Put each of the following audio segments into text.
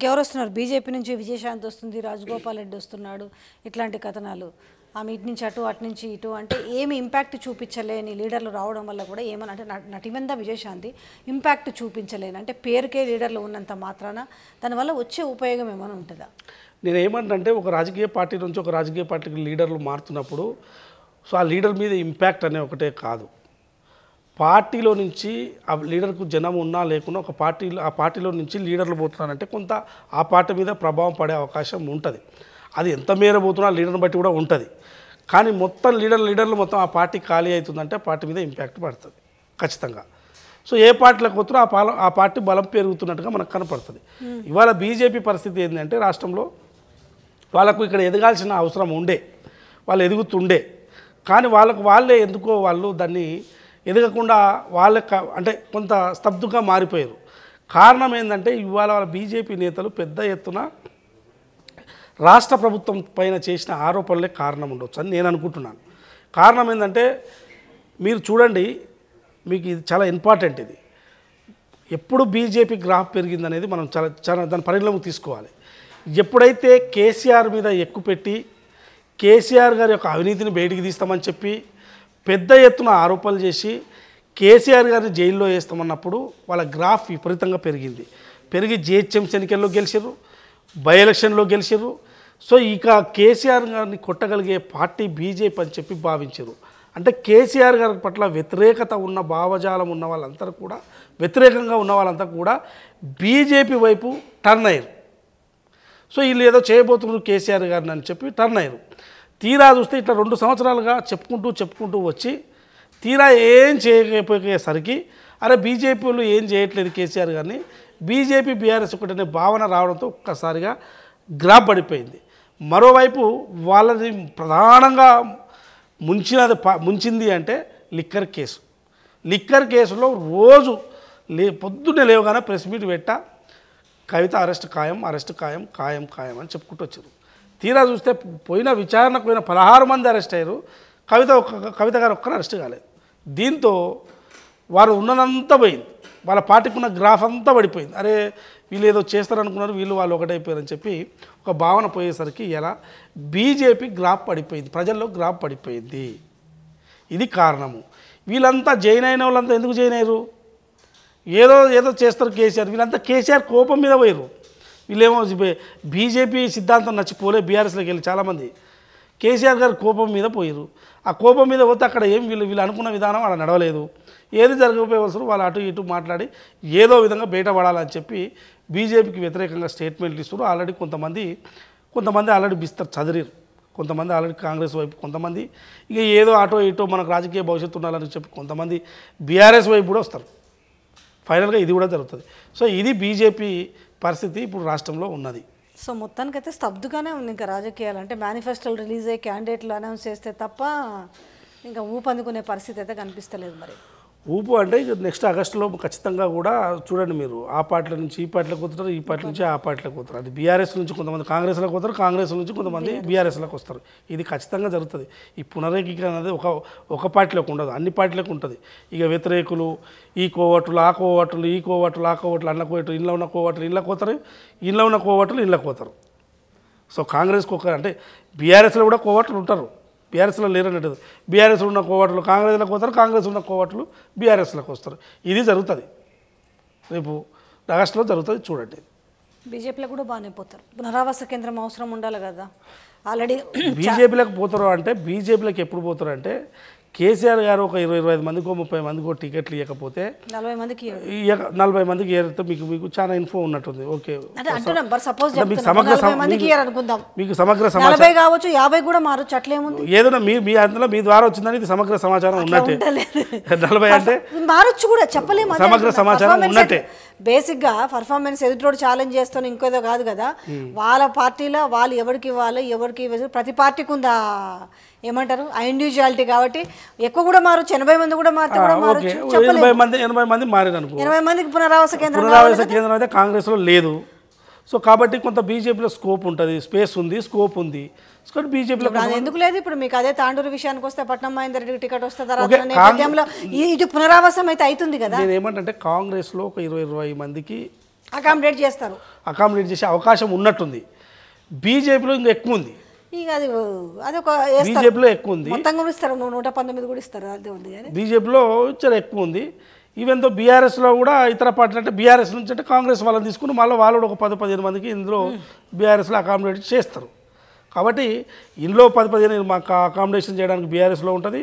ఇంకెవరు వస్తున్నారు బీజేపీ నుంచి విజయశాంతి వస్తుంది రాజగోపాల్ రెడ్డి వస్తున్నాడు ఇట్లాంటి కథనాలు ఆమె ఇటు నుంచి అటు అటు నుంచి ఇటు అంటే ఏమి ఇంపాక్ట్ చూపించలేని లీడర్లు రావడం వల్ల కూడా ఏమని అంటే మీద విజయశాంతి ఇంపాక్ట్ చూపించలేని అంటే పేరుకే లీడర్లు ఉన్నంత మాత్రాన దానివల్ల వచ్చే ఉపయోగం ఏమైనా ఉంటుందా నేను ఏమంటే ఒక రాజకీయ పార్టీ నుంచి ఒక రాజకీయ పార్టీకి లీడర్లు మారుతున్నప్పుడు సో ఆ లీడర్ మీద ఇంపాక్ట్ అనే ఒకటే కాదు పార్టీలో నుంచి ఆ లీడర్కు జనం ఉన్నా లేకున్నా ఒక పార్టీలో ఆ పార్టీలో నుంచి లీడర్లు పోతున్నారంటే కొంత ఆ పార్టీ మీద ప్రభావం పడే అవకాశం ఉంటుంది అది ఎంత మేర పోతున్నా లీడర్ని బట్టి కూడా ఉంటుంది కానీ మొత్తం లీడర్ లీడర్లు మొత్తం ఆ పార్టీ ఖాళీ అవుతుందంటే పార్టీ మీద ఇంపాక్ట్ పడుతుంది ఖచ్చితంగా సో ఏ పార్టీలకు పోతున్నా ఆ పాల ఆ పార్టీ బలం పెరుగుతున్నట్టుగా మనకు కనపడుతుంది ఇవాళ బీజేపీ పరిస్థితి ఏంటంటే రాష్ట్రంలో వాళ్ళకు ఇక్కడ ఎదగాల్సిన అవసరం ఉండే వాళ్ళు ఎదుగుతుండే కానీ వాళ్ళకు వాళ్ళే ఎందుకో వాళ్ళు దాన్ని ఎదగకుండా వాళ్ళ అంటే కొంత స్తబ్దుగా మారిపోయారు కారణం ఏంటంటే ఇవాళ వాళ్ళ బీజేపీ నేతలు పెద్ద ఎత్తున రాష్ట్ర ప్రభుత్వం పైన చేసిన ఆరోపణలే కారణం ఉండొచ్చు అని నేను అనుకుంటున్నాను కారణం ఏంటంటే మీరు చూడండి మీకు ఇది చాలా ఇంపార్టెంట్ ఇది ఎప్పుడు బీజేపీ గ్రాఫ్ పెరిగిందనేది మనం చాలా చాలా దాని పరిణామం తీసుకోవాలి ఎప్పుడైతే కేసీఆర్ మీద ఎక్కుపెట్టి కేసీఆర్ గారి యొక్క అవినీతిని బయటికి తీస్తామని చెప్పి పెద్ద ఎత్తున ఆరోపణలు చేసి కేసీఆర్ గారిని జైల్లో వేస్తామన్నప్పుడు వాళ్ళ గ్రాఫ్ విపరీతంగా పెరిగింది పెరిగి జిహెచ్ఎంసీ ఎన్నికల్లో గెలిచారు బై ఎలక్షన్లో గెలిచారు సో ఇక కేసీఆర్ గారిని కొట్టగలిగే పార్టీ బీజేపీ అని చెప్పి భావించారు అంటే కేసీఆర్ గారి పట్ల వ్యతిరేకత ఉన్న భావజాలం ఉన్న వాళ్ళంతా కూడా వ్యతిరేకంగా ఉన్న వాళ్ళంతా కూడా బీజేపీ వైపు టర్న్ అయ్యారు సో వీళ్ళు ఏదో చేయబోతున్నారు కేసీఆర్ గారిని అని చెప్పి టర్న్ అయ్యారు తీరా చూస్తే ఇట్లా రెండు సంవత్సరాలుగా చెప్పుకుంటూ చెప్పుకుంటూ వచ్చి తీరా ఏం చేయకపోయేసరికి అరే వాళ్ళు ఏం చేయట్లేదు కేసీఆర్ గారిని బీజేపీ బీఆర్ఎస్ ఒకటనే భావన రావడంతో ఒక్కసారిగా గ్రాప్ పడిపోయింది మరోవైపు వాళ్ళని ప్రధానంగా ముంచినది ముంచింది అంటే లిక్కర్ కేసు లిక్కర్ కేసులో రోజు లే పొద్దున్నే లేవగానే ప్రెస్ మీట్ పెట్ట కవిత అరెస్ట్ ఖాయం అరెస్ట్ ఖాయం ఖాయం ఖాయం అని చెప్పుకుంటూ వచ్చారు తీరా చూస్తే పోయిన విచారణకు పోయిన పదహారు మంది అరెస్ట్ అయ్యారు కవిత కవిత గారు ఒక్కరు అరెస్ట్ కాలేదు దీంతో వారు ఉన్నదంతా పోయింది వాళ్ళ పార్టీకి ఉన్న గ్రాఫ్ అంతా పడిపోయింది అరే వీళ్ళు ఏదో చేస్తారనుకున్నారు వీళ్ళు వాళ్ళు ఒకటైపోయారని చెప్పి ఒక భావన పోయేసరికి ఎలా బీజేపీ గ్రాఫ్ పడిపోయింది ప్రజల్లో గ్రాఫ్ పడిపోయింది ఇది కారణము వీళ్ళంతా జైన్ అయిన వాళ్ళంతా ఎందుకు జైన్ అయ్యారు ఏదో ఏదో చేస్తారు కేసీఆర్ వీళ్ళంతా కేసీఆర్ కోపం మీద పోయారు వీళ్ళేమో బీజేపీ సిద్ధాంతం నచ్చిపోలే బీఆర్ఎస్లోకి వెళ్ళి చాలామంది కేసీఆర్ గారు కోపం మీద పోయారు ఆ కోపం మీద పోతే అక్కడ ఏం వీళ్ళు వీళ్ళు అనుకున్న విధానం వాళ్ళు నడవలేదు ఏది జరగకపోయేవలసిన వాళ్ళు అటు ఇటు మాట్లాడి ఏదో విధంగా బయటపడాలని చెప్పి బీజేపీకి వ్యతిరేకంగా స్టేట్మెంట్లు ఇస్తారు ఆల్రెడీ కొంతమంది కొంతమంది ఆల్రెడీ బిస్తర్ చదిరారు కొంతమంది ఆల్రెడీ కాంగ్రెస్ వైపు కొంతమంది ఇక ఏదో అటో ఇటో మనకు రాజకీయ భవిష్యత్తు ఉండాలని చెప్పి కొంతమంది బీఆర్ఎస్ వైపు కూడా వస్తారు ఫైనల్గా ఇది కూడా జరుగుతుంది సో ఇది బీజేపీ పరిస్థితి ఇప్పుడు రాష్ట్రంలో ఉన్నది సో మొత్తానికి అయితే స్తబ్దుగానే ఉంది ఇంకా రాజకీయాలు అంటే మేనిఫెస్టోలు రిలీజ్ అయ్యి క్యాండిడేట్లు అనౌన్స్ చేస్తే తప్ప ఇంకా ఊపందుకునే పరిస్థితి అయితే కనిపిస్తలేదు మరి ఊపు అంటే నెక్స్ట్ ఆగస్టులో ఖచ్చితంగా కూడా చూడండి మీరు ఆ పార్టీల నుంచి ఈ పార్టీలకు వస్తారు ఈ పార్టీ నుంచి ఆ పార్టీలకు వస్తారు అది బీఆర్ఎస్ నుంచి కొంతమంది కాంగ్రెస్లకు వస్తారు కాంగ్రెస్ నుంచి కొంతమంది బీఆర్ఎస్లకు వస్తారు ఇది ఖచ్చితంగా జరుగుతుంది ఈ పునరేకీకరణ అనేది ఒక ఒక పార్టీలకు ఉండదు అన్ని పార్టీలకు ఉంటుంది ఇక వ్యతిరేకులు ఈ కోవట్లు ఆ కోవట్లు ఈ కోవట్లు ఆ కోవట్లు అన్న కోవట్లు ఇంట్లో ఉన్న కోవట్లు ఇళ్ళకి పోతారు ఇంట్లో ఉన్న కోవట్లు ఇళ్ళకి పోతారు సో కాంగ్రెస్కి ఒక అంటే బీఆర్ఎస్లో కూడా కోవట్లు ఉంటారు బీఆర్ఎస్లో లేరన్నట్టు బీఆర్ఎస్లో ఉన్న కోవట్లు కాంగ్రెస్లోకి వస్తారు కాంగ్రెస్ ఉన్న కోవట్లు బీఆర్ఎస్లోకి వస్తారు ఇది జరుగుతుంది రేపు ఆగస్టులో జరుగుతుంది చూడండి బీజేపీలో కూడా బాగానే పోతారు పునరావాస కేంద్రం అవసరం ఉండాలి కదా ఆల్రెడీ బీజేపీలకు పోతారు అంటే బీజేపీలకు ఎప్పుడు పోతారు అంటే కేసీఆర్ గారు ఒక ఇరవై ఇరవై ఐదు మందికో ముప్పై మందికో టికెట్లు ఇవ్వకపోతే నలభై మందికి ఇయ్యక ఏరితే మీకు మీకు చాలా ఇన్ఫో ఉన్నట్టుంది ఓకే మీకు సమగ్ర మీకు సమగ్ర సమాచారం కావచ్చు యాభై కూడా ఏదైనా మీ మీ అందులో మీ ద్వారా వచ్చిందని ఇది సమగ్ర సమాచారం ఉన్నట్టే నలభై అంటే మారచ్చు కూడా చెప్పలేము సమగ్ర సమాచారం ఉన్నట్టే బేసిక్గా పర్ఫార్మెన్స్ ఎదుటోడు ఛాలెంజ్ చేస్తాను ఇంకోదో కాదు కదా వాళ్ళ పార్టీలో వాళ్ళు ఎవరికి ఇవ్వాలి ఎవరికి ప్రతి పార్టీకి ఉందా ఏమంటారు ఆ ఇండివిజువాలిటీ కాబట్టి ఎక్కువ కూడా మారు ఎనభై మంది కూడా మారితే కూడా ఎనభై మంది ఎనభై మంది మారారు ఎనభై మందికి పునరావాస కేంద్రం పునరావాస కేంద్రం అయితే కాంగ్రెస్లో లేదు సో కాబట్టి కొంత బీజేపీలో స్కోప్ ఉంటుంది స్పేస్ ఉంది స్కోప్ ఉంది ఎందుకు లేదు ఇప్పుడు మీకు అదే తాండూరు విషయానికి వస్తే పట్నం మహేందర్ రెడ్డి టికెట్ వస్తుంది పునరావాసం అయితే అవుతుంది కదా నేను ఏమంటే కాంగ్రెస్లో ఒక ఇరవై ఇరవై మందికి అకామిడేట్ చేస్తారు అకామిడేట్ చేసే అవకాశం ఉన్నట్టుంది బీజేపీలో ఇంకా ఎక్కువ ఉంది అది బీజేపీలో ఎక్కువ ఉంది నూట పంతొమ్మిది కూడా ఇస్తారు ఉంది బీజేపీలో చాలా ఎక్కువ ఉంది ఈవెన్ దో బీఆర్ఎస్లో కూడా ఇతర పార్టీలు అంటే బీఆర్ఎస్ నుంచి అంటే కాంగ్రెస్ వాళ్ళని తీసుకుని మళ్ళీ వాళ్ళు ఒక పది పదిహేను మందికి ఇందులో బీఆర్ఎస్లో అకామిడేట్ చేస్తారు కాబట్టి ఇందులో పది పదిహేను మాకు అకామిడేషన్ చేయడానికి బీఆర్ఎస్లో ఉంటుంది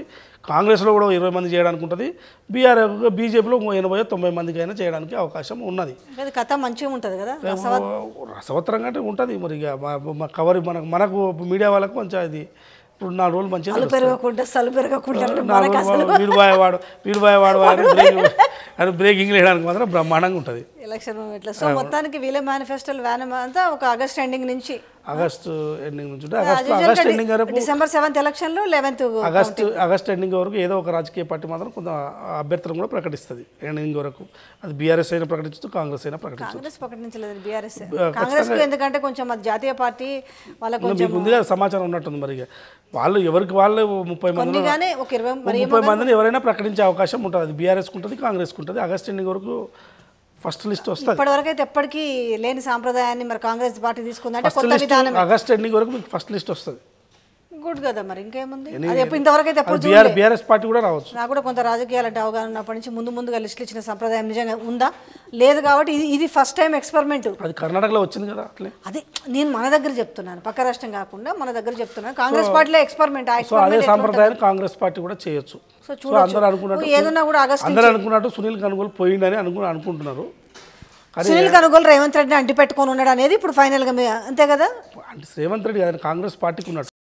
కాంగ్రెస్లో కూడా ఇరవై మంది చేయడానికి ఉంటుంది బీఆర్ బీజేపీలో ఎనభై తొంభై మందికి అయినా చేయడానికి అవకాశం ఉన్నది కథ మంచిగా ఉంటుంది కదా రసవత్తరంగా ఉంటుంది మరి ఇక కవర్ మనకు మనకు మీడియా వాళ్ళకు మంచిగా ఇది ఇప్పుడు నాలుగు రోజులు మంచిగా పెరగకుండా సలు పెరగకుండా వీడు వాయవాడు వీడు వాయవాడు అని బ్రేకింగ్ అని బ్రేకింగ్ వేయడానికి మాత్రం బ్రహ్మాండంగా ఉంటుంది ఎలక్షన్ మూమెంట్లో సో మొత్తానికి వీళ్ళ మేనిఫెస్టోలు వ్యానం అంతా ఒక ఆగస్ట్ ఎండింగ్ నుంచి ఆగస్టు ఎండింగ్ నుంచి ఆగస్ట్ ఎండింగ్ వరకు డిసెంబర్ సెవెంత్ ఎలక్షన్లు లెవెన్త్ ఆగస్ట్ ఆగస్ట్ ఎండింగ్ వరకు ఏదో ఒక రాజకీయ పార్టీ మాత్రం కొంత అభ్యర్థులను కూడా ప్రకటిస్తుంది ఎండింగ్ వరకు అది బీఆర్ఎస్ అయినా ప్రకటించు కాంగ్రెస్ అయినా ప్రకటించు కాంగ్రెస్ ప్రకటించలేదు బీఆర్ఎస్ కాంగ్రెస్ ఎందుకంటే కొంచెం జాతీయ పార్టీ వాళ్ళకి ముందుగా సమాచారం ఉన్నట్టుంది మరి వాళ్ళు ఎవరికి వాళ్ళు ముప్పై మంది ముప్పై మందిని ఎవరైనా ప్రకటించే అవకాశం ఉంటుంది అది బీఆర్ఎస్కి ఉంటుంది కాంగ్రెస్కి ఉంటుంది ఆగస్ట్ ఎండింగ్ వరకు ఫస్ట్ లిస్ట్ వస్తుంది ఇప్పటివరకు అయితే ఎప్పటికీ లేని సాంప్రదాయాన్ని మరి కాంగ్రెస్ పార్టీ తీసుకుందంటే ఆగస్ట్ ఎండింగ్ వరకు మీకు ఫస్ట్ లిస్ట్ వస్తుంది గుడ్ కదా మరి ఇంకేముంది ఇంతవరకు అయితే బీఆర్ఎస్ పార్టీ కూడా రావచ్చు నాకు కూడా కొంత అంటే అవగాహన ఉన్నప్పటి నుంచి ముందు ముందుగా లిస్టులు ఇచ్చిన సంప్రదాయం నిజంగా ఉందా లేదు కాబట్టి ఇది ఇది ఫస్ట్ టైం ఎక్స్పెరిమెంట్ అది కర్ణాటకలో వచ్చింది కదా అదే నేను మన దగ్గర చెప్తున్నాను పక్క రాష్ట్రం కాకుండా మన దగ్గర చెప్తున్నాను కాంగ్రెస్ పార్టీలో ఎక్స్పెరిమెంట్ అదే సంప్రదాయాన్ని కాంగ్రెస్ పార్టీ కూడా చేయొచ్చు సో ఏదన్నా కూడా అందరూ అనుకున్నట్టు సునీల్ కనుగోలు పోయిందని అనుకుని అనుకుంటున్నారు సునీల్ కనుగోలు రేవంత్ రెడ్డిని పెట్టుకొని ఉన్నాడు అనేది ఇప్పుడు ఫైనల్గా అంతే కదా రేవంత్ రెడ్డి కాంగ్రెస్ పార్టీకి ఉన్నాడు